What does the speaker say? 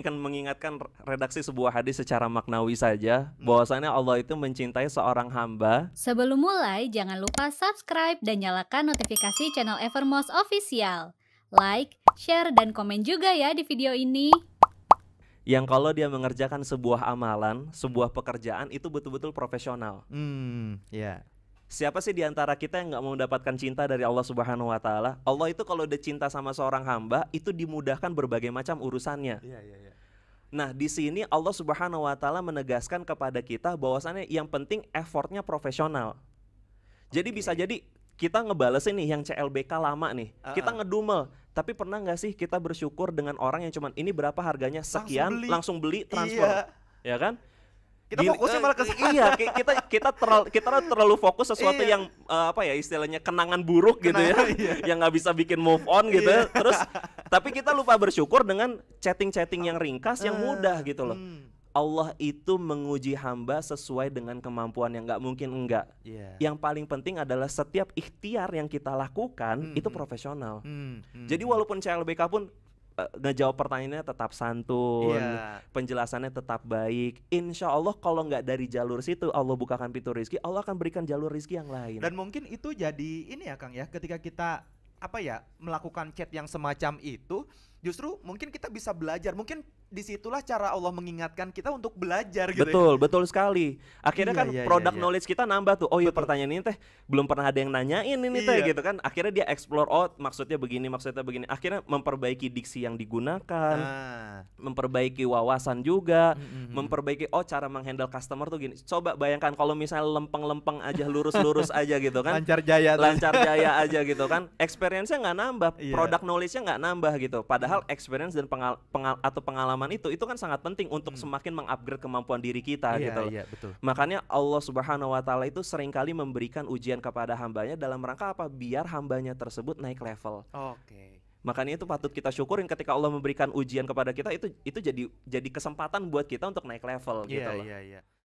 kan mengingatkan redaksi sebuah hadis secara maknawi saja hmm. bahwasanya Allah itu mencintai seorang hamba. Sebelum mulai, jangan lupa subscribe dan nyalakan notifikasi channel Evermost Official. Like, share, dan komen juga ya di video ini. Yang kalau dia mengerjakan sebuah amalan, sebuah pekerjaan itu betul-betul profesional. Hmm, ya. Yeah. Siapa sih diantara kita yang nggak mau mendapatkan cinta dari Allah Subhanahu wa taala? Allah itu kalau udah cinta sama seorang hamba, itu dimudahkan berbagai macam urusannya. Iya, iya, iya. Nah, di sini Allah Subhanahu wa taala menegaskan kepada kita bahwasannya yang penting effortnya profesional. Okay. Jadi bisa jadi kita ngebales ini yang CLBK lama nih. Uh -uh. Kita ah. ngedumel. Tapi pernah nggak sih kita bersyukur dengan orang yang cuman ini berapa harganya sekian langsung beli, langsung beli transfer. Iya. Ya kan? kita fokusnya eh, malah ke iya kita kita terlalu kita terlalu fokus sesuatu iya. yang eh, apa ya istilahnya kenangan buruk gitu ya iya. yang nggak bisa bikin move on gitu ya. iya. terus tapi kita lupa bersyukur dengan chatting-chatting yang ringkas yang eh, mudah gitu loh hmm. Allah itu menguji hamba sesuai dengan kemampuan yang nggak mungkin enggak. Yeah. Yang paling penting adalah setiap ikhtiar yang kita lakukan hmm, itu hmm. profesional. Mm hmm. Jadi hmm. walaupun CLBK pun ngejawab pertanyaannya tetap santun, yeah. penjelasannya tetap baik. Insya Allah kalau nggak dari jalur situ Allah bukakan pintu rizki, Allah akan berikan jalur rizki yang lain. Dan mungkin itu jadi ini ya Kang ya, ketika kita apa ya melakukan chat yang semacam itu, justru mungkin kita bisa belajar, mungkin disitulah cara Allah mengingatkan kita untuk belajar gitu. Ya. Betul, ya. betul sekali. Akhirnya iya, kan iya, iya produk iya, knowledge kita nambah tuh. Oh iya betul. pertanyaan ini teh belum pernah ada yang nanyain ini iya. teh gitu kan. Akhirnya dia explore oh maksudnya begini, maksudnya begini. Akhirnya memperbaiki diksi yang digunakan. Ah. Memperbaiki wawasan juga, mm-hmm. memperbaiki oh cara menghandle customer tuh gini. Coba bayangkan kalau misalnya lempeng-lempeng aja lurus-lurus aja gitu kan. Lancar jaya. Lancar jaya aja gitu kan. Experience-nya nggak nambah, yeah. produk knowledge-nya nggak nambah gitu. Padahal experience dan pengal, pengal atau pengalaman pengalaman itu itu kan sangat penting untuk hmm. semakin mengupgrade kemampuan diri kita yeah, gitu loh. Yeah, betul. Makanya Allah Subhanahu wa taala itu seringkali memberikan ujian kepada hambanya dalam rangka apa? Biar hambanya tersebut naik level. Oke. Okay. Makanya itu patut kita syukurin ketika Allah memberikan ujian kepada kita itu itu jadi jadi kesempatan buat kita untuk naik level yeah, gitu loh. Iya, yeah, yeah. iya.